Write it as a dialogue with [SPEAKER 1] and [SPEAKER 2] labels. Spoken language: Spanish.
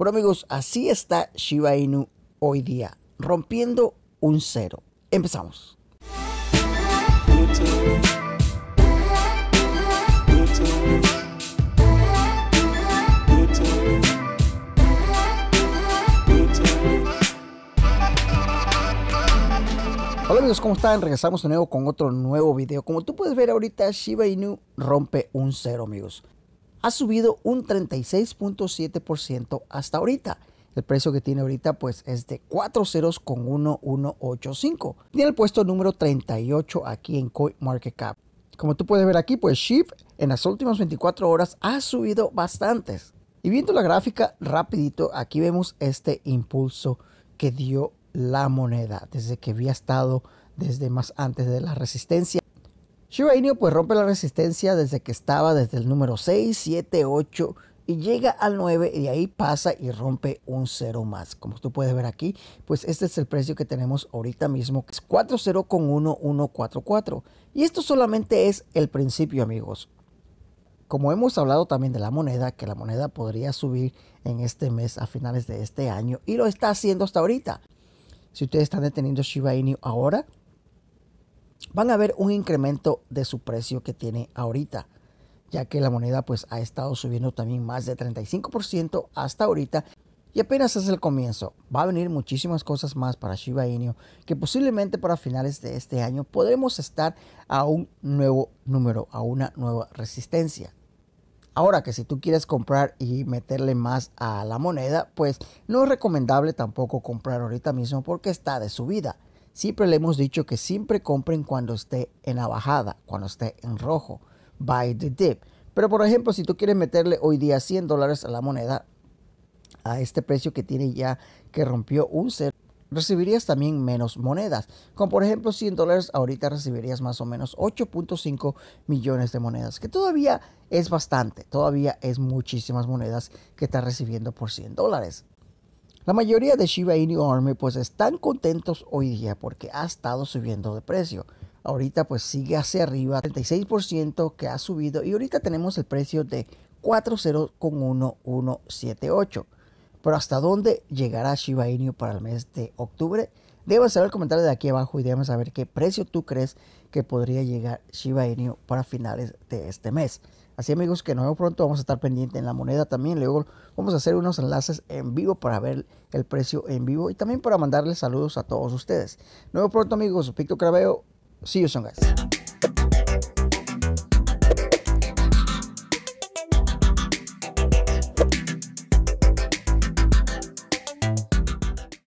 [SPEAKER 1] Bueno amigos, así está Shiba Inu hoy día, rompiendo un cero. Empezamos. Hola amigos, ¿cómo están? Regresamos de nuevo con otro nuevo video. Como tú puedes ver ahorita, Shiba Inu rompe un cero, amigos ha subido un 36.7% hasta ahorita. El precio que tiene ahorita pues es de 40.1185. Tiene el puesto número 38 aquí en CoinMarketCap. Como tú puedes ver aquí, pues SHIB en las últimas 24 horas ha subido bastantes. Y viendo la gráfica rapidito, aquí vemos este impulso que dio la moneda desde que había estado desde más antes de la resistencia. Shiba Inu pues rompe la resistencia desde que estaba desde el número 6, 7, 8 y llega al 9 y de ahí pasa y rompe un 0 más. Como tú puedes ver aquí, pues este es el precio que tenemos ahorita mismo, que es 40,1144. con Y esto solamente es el principio, amigos. Como hemos hablado también de la moneda, que la moneda podría subir en este mes a finales de este año y lo está haciendo hasta ahorita. Si ustedes están deteniendo Shiba Inu ahora, van a ver un incremento de su precio que tiene ahorita, ya que la moneda pues ha estado subiendo también más de 35% hasta ahorita y apenas es el comienzo. Va a venir muchísimas cosas más para Shiba Inu que posiblemente para finales de este año podremos estar a un nuevo número, a una nueva resistencia. Ahora que si tú quieres comprar y meterle más a la moneda, pues no es recomendable tampoco comprar ahorita mismo porque está de subida. Siempre le hemos dicho que siempre compren cuando esté en la bajada, cuando esté en rojo. Buy the dip. Pero por ejemplo, si tú quieres meterle hoy día 100 dólares a la moneda, a este precio que tiene ya, que rompió un cero, recibirías también menos monedas. Con por ejemplo 100 dólares, ahorita recibirías más o menos 8.5 millones de monedas, que todavía es bastante, todavía es muchísimas monedas que estás recibiendo por 100 dólares. La mayoría de Shiba Inu Army pues están contentos hoy día porque ha estado subiendo de precio. Ahorita pues sigue hacia arriba, 36% que ha subido y ahorita tenemos el precio de 40,1178. Pero ¿hasta dónde llegará Shiba Inu para el mes de octubre? Déjame saber el comentario de aquí abajo y debemos saber qué precio tú crees que podría llegar Shiba Inu para finales de este mes. Así amigos que nos vemos pronto, vamos a estar pendiente en la moneda también. Luego vamos a hacer unos enlaces en vivo para ver el precio en vivo y también para mandarles saludos a todos ustedes. Nuevo pronto amigos, Picto Craveo, see you soon guys.